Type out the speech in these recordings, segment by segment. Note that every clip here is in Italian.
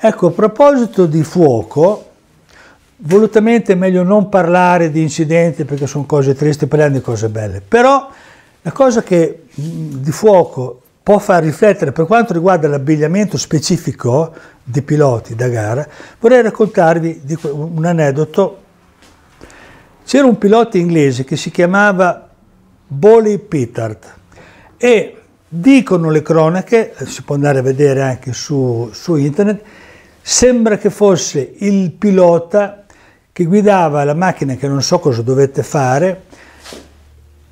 Ecco, a proposito di fuoco, volutamente è meglio non parlare di incidenti perché sono cose tristi, parliamo di cose belle, però la cosa che di fuoco può far riflettere per quanto riguarda l'abbigliamento specifico dei piloti da gara, vorrei raccontarvi un aneddoto. C'era un pilota inglese che si chiamava Bolly Pittard e dicono le cronache, eh, si può andare a vedere anche su, su internet, Sembra che fosse il pilota che guidava la macchina che non so cosa dovette fare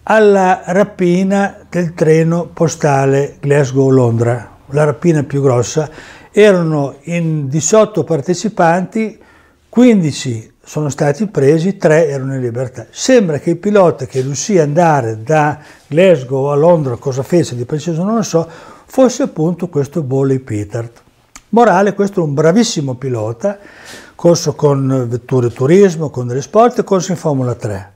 alla rapina del treno postale Glasgow-Londra, la rapina più grossa. Erano in 18 partecipanti, 15 sono stati presi, 3 erano in libertà. Sembra che il pilota che riuscì ad andare da Glasgow a Londra, cosa fece di preciso non lo so, fosse appunto questo Boley Petert. Morale, questo è un bravissimo pilota, corso con vetture turismo, con delle sport e corso in Formula 3.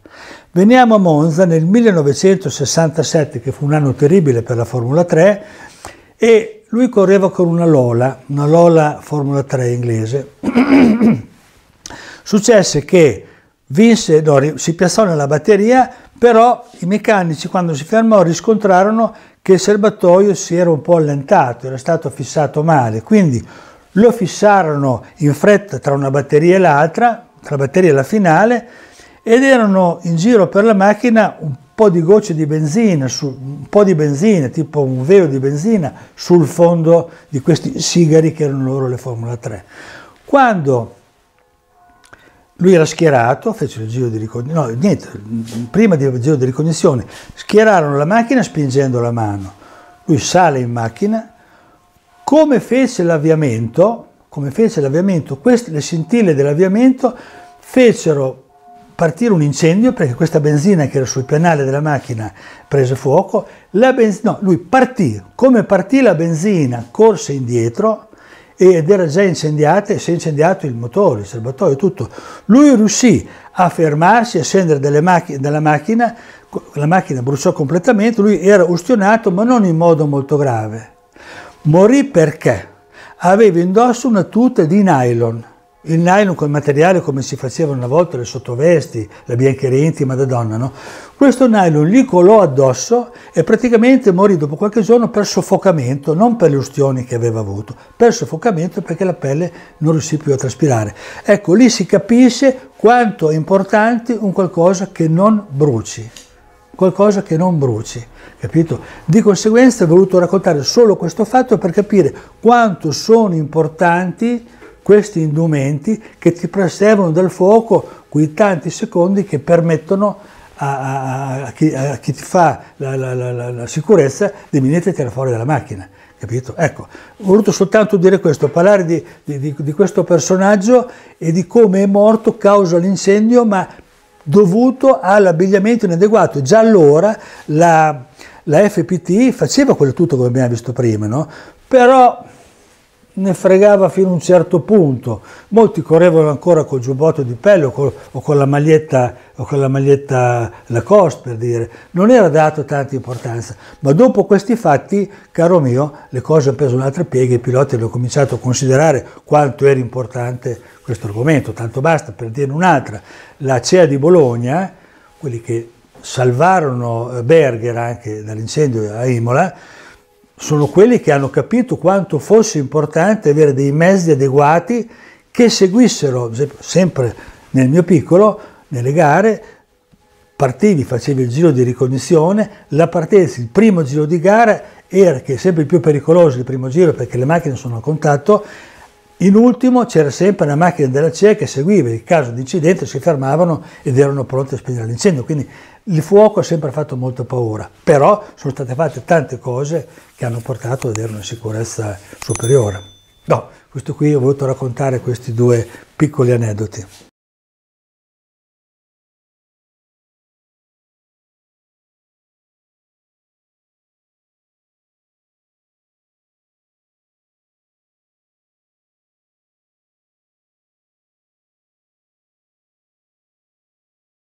Veniamo a Monza nel 1967, che fu un anno terribile per la Formula 3, e lui correva con una Lola, una Lola Formula 3 inglese. Successe che vinse, no, si piazzò nella batteria, però i meccanici quando si fermò riscontrarono che il serbatoio si era un po' allentato, era stato fissato male, quindi lo fissarono in fretta tra una batteria e l'altra, tra la batteria e la finale, ed erano in giro per la macchina un po' di gocce di benzina, un po' di benzina, tipo un velo di benzina, sul fondo di questi sigari che erano loro le Formula 3. Quando lui era schierato, fece il giro di ricognizione, no, niente, prima del giro di ricognizione, schierarono la macchina spingendo la mano. Lui sale in macchina, come fece l'avviamento, come fece l'avviamento, queste, le scintille dell'avviamento fecero partire un incendio perché questa benzina che era sul pianale della macchina prese fuoco, la benzina, no, lui partì, come partì la benzina corse indietro, ed era già incendiata e si è incendiato il motore, il serbatoio, tutto. Lui riuscì a fermarsi, a scendere macch- dalla macchina, la macchina bruciò completamente, lui era ustionato ma non in modo molto grave. Morì perché aveva indosso una tuta di nylon il nylon quel materiale come si facevano una volta le sottovesti, la biancheria intima da donna, no? Questo nylon gli colò addosso e praticamente morì dopo qualche giorno per soffocamento, non per le ustioni che aveva avuto, per soffocamento perché la pelle non riuscì più a traspirare. Ecco, lì si capisce quanto è importante un qualcosa che non bruci, qualcosa che non bruci, capito? Di conseguenza ho voluto raccontare solo questo fatto per capire quanto sono importanti questi indumenti che ti preservano dal fuoco quei tanti secondi che permettono a, a, a, chi, a chi, ti fa la, la, la, la sicurezza di venire a fuori dalla macchina. Capito? Ecco, ho voluto soltanto dire questo, parlare di, di, di questo personaggio e di come è morto causa l'incendio, ma dovuto all'abbigliamento inadeguato. Già allora la, la FPT faceva quello tutto come abbiamo visto prima, no? però ne fregava fino a un certo punto. Molti correvano ancora col giubbotto di pelle o, col, o con la maglietta, o con la maglietta Lacoste, per dire. Non era dato tanta importanza. Ma dopo questi fatti, caro mio, le cose hanno preso un'altra piega, e i piloti hanno cominciato a considerare quanto era importante questo argomento. Tanto basta per dire un'altra. La CEA di Bologna, quelli che salvarono eh, Berger anche dall'incendio a Imola, sono quelli che hanno capito quanto fosse importante avere dei mezzi adeguati che seguissero, sempre nel mio piccolo, nelle gare, partivi, facevi il giro di ricognizione, la partenza, il primo giro di gara era che è sempre più pericoloso il primo giro perché le macchine sono a contatto, in ultimo c'era sempre una macchina della CE che seguiva, in caso di incidente si fermavano ed erano pronti a spegnere l'incendio, quindi il fuoco ha sempre fatto molta paura, però sono state fatte tante cose che hanno portato ad avere una sicurezza superiore. No, questo qui ho voluto raccontare questi due piccoli aneddoti.